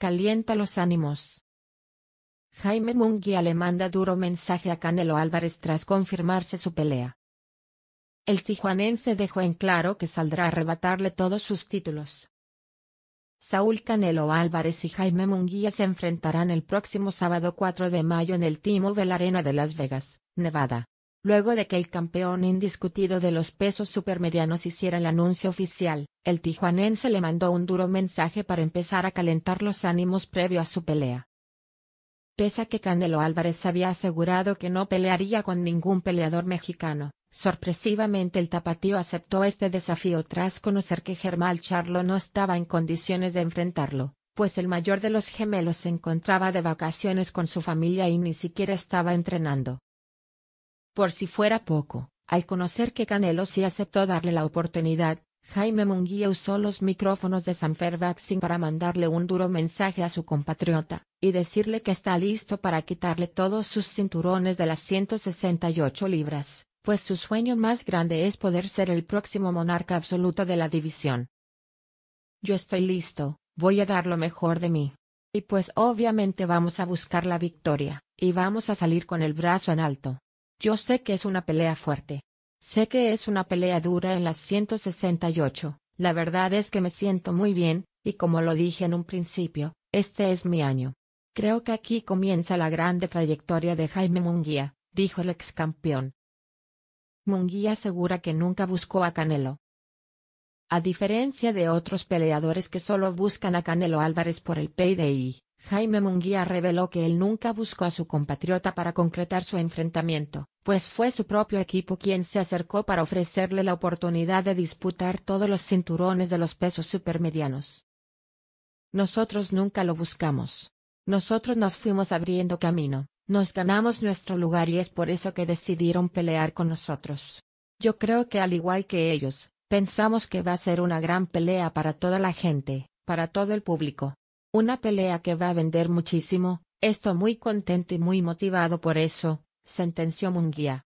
Calienta los ánimos. Jaime Munguía le manda duro mensaje a Canelo Álvarez tras confirmarse su pelea. El tijuanense dejó en claro que saldrá a arrebatarle todos sus títulos. Saúl Canelo Álvarez y Jaime Munguía se enfrentarán el próximo sábado 4 de mayo en el T-Mobile Arena de Las Vegas, Nevada. Luego de que el campeón indiscutido de los pesos supermedianos hiciera el anuncio oficial, el tijuanense le mandó un duro mensaje para empezar a calentar los ánimos previo a su pelea. Pese a que Candelo Álvarez había asegurado que no pelearía con ningún peleador mexicano, sorpresivamente el tapatío aceptó este desafío tras conocer que Germán Charlo no estaba en condiciones de enfrentarlo, pues el mayor de los gemelos se encontraba de vacaciones con su familia y ni siquiera estaba entrenando. Por si fuera poco, al conocer que Canelo sí aceptó darle la oportunidad, Jaime Munguía usó los micrófonos de San para mandarle un duro mensaje a su compatriota, y decirle que está listo para quitarle todos sus cinturones de las 168 libras, pues su sueño más grande es poder ser el próximo monarca absoluto de la división. Yo estoy listo, voy a dar lo mejor de mí. Y pues obviamente vamos a buscar la victoria, y vamos a salir con el brazo en alto. Yo sé que es una pelea fuerte. Sé que es una pelea dura en las 168. La verdad es que me siento muy bien, y como lo dije en un principio, este es mi año. Creo que aquí comienza la grande trayectoria de Jaime Munguía, dijo el ex campeón. Munguía asegura que nunca buscó a Canelo. A diferencia de otros peleadores que solo buscan a Canelo Álvarez por el payday, Jaime Munguía reveló que él nunca buscó a su compatriota para concretar su enfrentamiento, pues fue su propio equipo quien se acercó para ofrecerle la oportunidad de disputar todos los cinturones de los pesos supermedianos. Nosotros nunca lo buscamos. Nosotros nos fuimos abriendo camino, nos ganamos nuestro lugar y es por eso que decidieron pelear con nosotros. Yo creo que al igual que ellos, pensamos que va a ser una gran pelea para toda la gente, para todo el público, una pelea que va a vender muchísimo, estoy muy contento y muy motivado por eso, sentenció Munguía.